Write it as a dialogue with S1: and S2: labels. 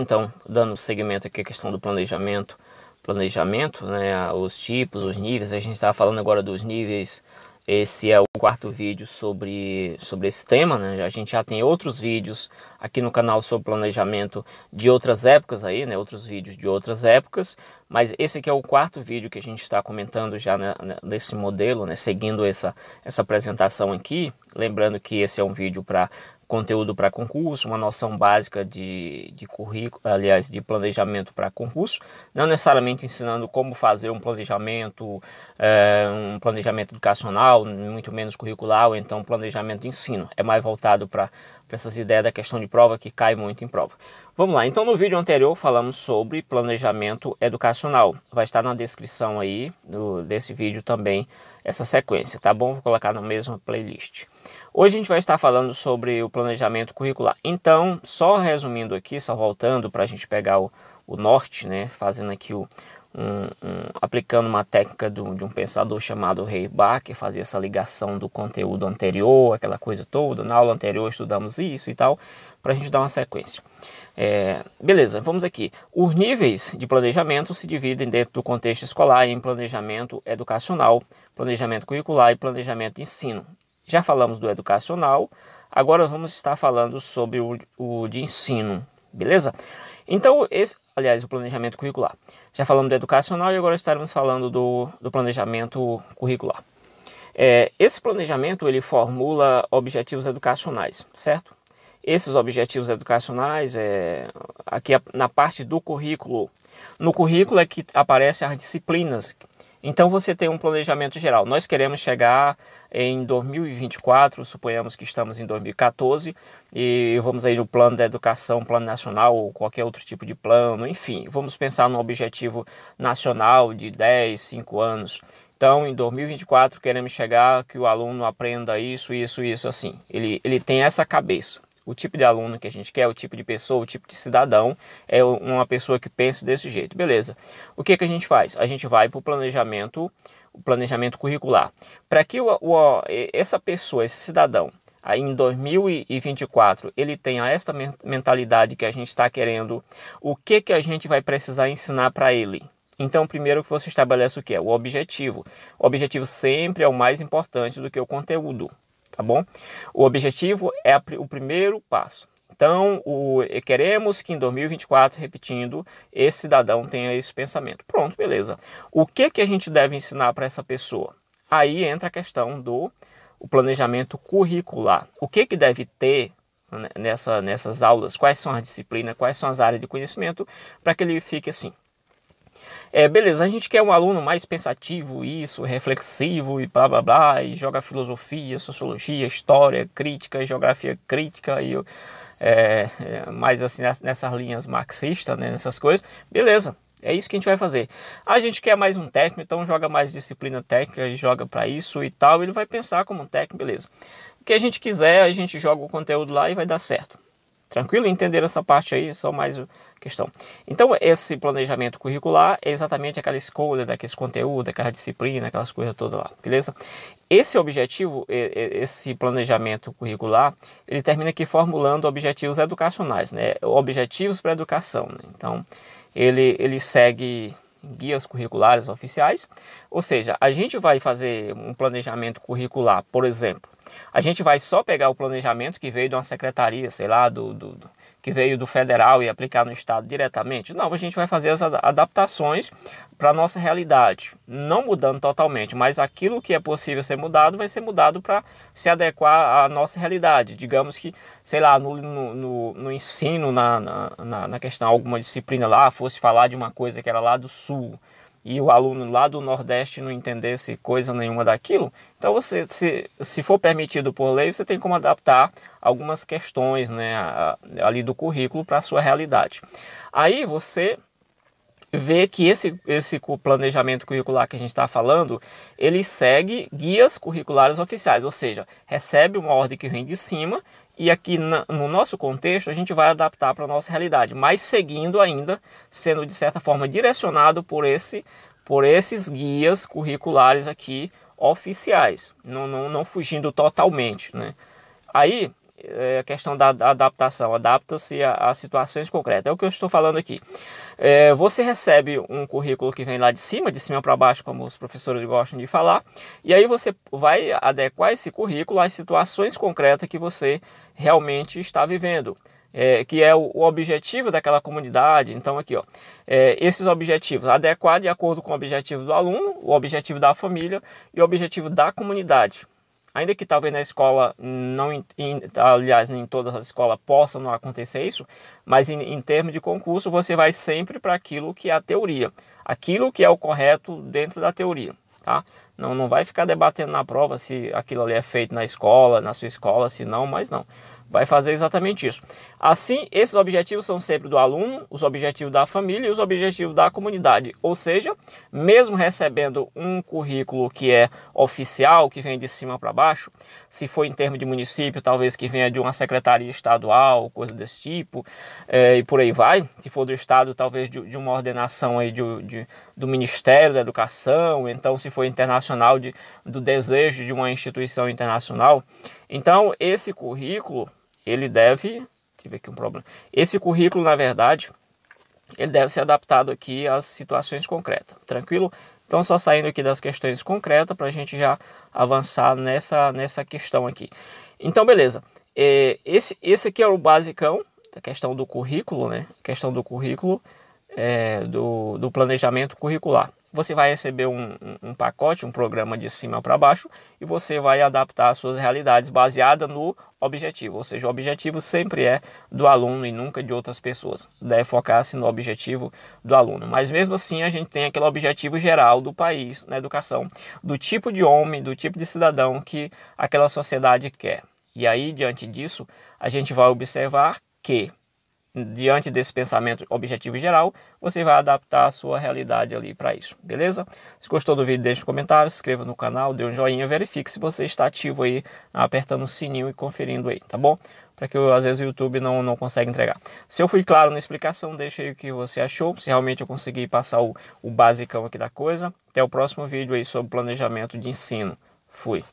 S1: Então, dando seguimento aqui à questão do planejamento, planejamento, né, os tipos, os níveis, a gente estava falando agora dos níveis, esse é o quarto vídeo sobre, sobre esse tema, né, a gente já tem outros vídeos aqui no canal sobre planejamento de outras épocas aí, né, outros vídeos de outras épocas, mas esse aqui é o quarto vídeo que a gente está comentando já né, nesse né, modelo, né, seguindo essa, essa apresentação aqui, lembrando que esse é um vídeo para conteúdo para concurso, uma noção básica de, de currículo, aliás, de planejamento para concurso, não necessariamente ensinando como fazer um planejamento, é, um planejamento educacional, muito menos curricular, ou então planejamento de ensino, é mais voltado para essas ideias da questão de prova que cai muito em prova. Vamos lá, então no vídeo anterior falamos sobre planejamento educacional, vai estar na descrição aí do, desse vídeo também essa sequência, tá bom? Vou colocar na mesma playlist. Hoje a gente vai estar falando sobre o planejamento curricular. Então, só resumindo aqui, só voltando para a gente pegar o, o, norte, né? Fazendo aqui o. Um, um, aplicando uma técnica do, de um pensador chamado Ray Bach, que fazia essa ligação do conteúdo anterior, aquela coisa toda. Na aula anterior estudamos isso e tal, para a gente dar uma sequência. É, beleza, vamos aqui. Os níveis de planejamento se dividem dentro do contexto escolar em planejamento educacional, planejamento curricular e planejamento de ensino. Já falamos do educacional, agora vamos estar falando sobre o, o de ensino, beleza? Então, esse, aliás, o planejamento curricular. Já falamos do educacional e agora estaremos falando do, do planejamento curricular. É, esse planejamento ele formula objetivos educacionais, certo? Esses objetivos educacionais, é, aqui na parte do currículo, no currículo é que aparecem as disciplinas então você tem um planejamento geral. Nós queremos chegar em 2024, suponhamos que estamos em 2014, e vamos aí no plano da educação, plano nacional ou qualquer outro tipo de plano, enfim, vamos pensar num objetivo nacional de 10, 5 anos. Então, em 2024, queremos chegar que o aluno aprenda isso, isso, isso, assim. Ele, ele tem essa cabeça o tipo de aluno que a gente quer, o tipo de pessoa, o tipo de cidadão é uma pessoa que pensa desse jeito, beleza? O que que a gente faz? A gente vai para o planejamento, o planejamento curricular, para que o, o, essa pessoa, esse cidadão Aí em 2024 ele tenha esta mentalidade que a gente está querendo, o que, que a gente vai precisar ensinar para ele? Então, primeiro que você estabelece o que é o objetivo. O objetivo sempre é o mais importante do que o conteúdo tá bom? O objetivo é a, o primeiro passo. Então, o, queremos que em 2024, repetindo, esse cidadão tenha esse pensamento. Pronto, beleza. O que, que a gente deve ensinar para essa pessoa? Aí entra a questão do o planejamento curricular. O que, que deve ter né, nessa, nessas aulas? Quais são as disciplinas? Quais são as áreas de conhecimento? Para que ele fique assim. É, beleza, a gente quer um aluno mais pensativo, isso, reflexivo e blá blá blá, e joga filosofia, sociologia, história, crítica, geografia crítica e é, é mais assim nessas linhas marxistas, né, nessas coisas. Beleza, é isso que a gente vai fazer. A gente quer mais um técnico, então joga mais disciplina técnica e joga para isso e tal. Ele vai pensar como um técnico, beleza. O que a gente quiser, a gente joga o conteúdo lá e vai dar certo. Tranquilo? Entenderam essa parte aí? Só mais questão. Então, esse planejamento curricular é exatamente aquela escolha daqueles conteúdos, daquela disciplina, aquelas coisas todas lá, beleza? Esse objetivo, esse planejamento curricular, ele termina aqui formulando objetivos educacionais, né? Objetivos para a educação. Né? Então, ele, ele segue guias curriculares oficiais, ou seja, a gente vai fazer um planejamento curricular, por exemplo, a gente vai só pegar o planejamento que veio de uma secretaria, sei lá, do, do, que veio do federal e aplicar no estado diretamente. Não, a gente vai fazer as adaptações para a nossa realidade, não mudando totalmente, mas aquilo que é possível ser mudado vai ser mudado para se adequar à nossa realidade. Digamos que, sei lá, no, no, no ensino, na, na, na questão, alguma disciplina lá, fosse falar de uma coisa que era lá do sul e o aluno lá do Nordeste não entendesse coisa nenhuma daquilo, então você, se, se for permitido por lei, você tem como adaptar algumas questões né, ali do currículo para a sua realidade. Aí você vê que esse, esse planejamento curricular que a gente está falando, ele segue guias curriculares oficiais, ou seja, recebe uma ordem que vem de cima, e aqui no nosso contexto a gente vai adaptar para a nossa realidade, mas seguindo ainda, sendo de certa forma direcionado por esse por esses guias curriculares aqui oficiais, não, não, não fugindo totalmente. Né? Aí é a questão da adaptação, adapta-se a, situações concretas. É o que eu estou falando aqui. É, você recebe um currículo que vem lá de cima, de cima para baixo, como os professores gostam de falar, e aí você vai adequar esse currículo às situações concretas que você realmente está vivendo. É, que é o, o, objetivo daquela comunidade. Então, aqui, ó, é, esses objetivos, adequar de acordo com o objetivo do aluno, o objetivo da família e o objetivo da comunidade. Ainda que talvez na escola, não em, aliás, nem em todas as escolas possam não acontecer isso, mas em, em termos de concurso, você vai sempre para aquilo que é a teoria, aquilo que é o correto dentro da teoria, tá? Não, não vai ficar debatendo na prova se aquilo ali é feito na escola, na sua escola, se não, mas não. Vai fazer exatamente isso. Assim, esses objetivos são sempre do aluno, os objetivos da família e os objetivos da comunidade. Ou seja, mesmo recebendo um currículo que é oficial, que vem de cima para baixo, se for em termos de município, talvez que venha de uma secretaria estadual, coisa desse tipo, é, e por aí vai. Se for do estado, talvez de, de uma ordenação aí de, de, do Ministério da Educação, então se for internacional, de, do desejo de uma instituição internacional. Então, esse currículo, ele deve Tive aqui um problema. Esse currículo, na verdade, ele deve ser adaptado aqui às situações concretas, tranquilo? Então, só saindo aqui das questões concretas para a gente já avançar nessa, nessa questão aqui. Então, beleza. É, esse, esse aqui é o basicão, da questão do currículo, né? A questão do currículo é, do, do, planejamento curricular. Você vai receber um, um pacote, um programa de cima para baixo e você vai adaptar as suas realidades baseada no objetivo. Ou seja, o objetivo sempre é do aluno e nunca de outras pessoas. Deve né? focar-se no objetivo do aluno. Mas mesmo assim, a gente tem aquele objetivo geral do país na educação, do tipo de homem, do tipo de cidadão que aquela sociedade quer. E aí, diante disso, a gente vai observar que diante desse pensamento objetivo e geral, você vai adaptar a sua realidade ali para isso, beleza? Se gostou do vídeo, deixe um comentário, se inscreva no canal, dê um joinha, verifique se você está ativo aí, apertando o sininho e conferindo aí, tá bom? Para que às vezes o YouTube não, não consegue entregar. Se eu fui claro na explicação, deixe aí o que você achou, se realmente eu consegui passar o, o basicão aqui da coisa. Até o próximo vídeo aí sobre planejamento de ensino. Fui!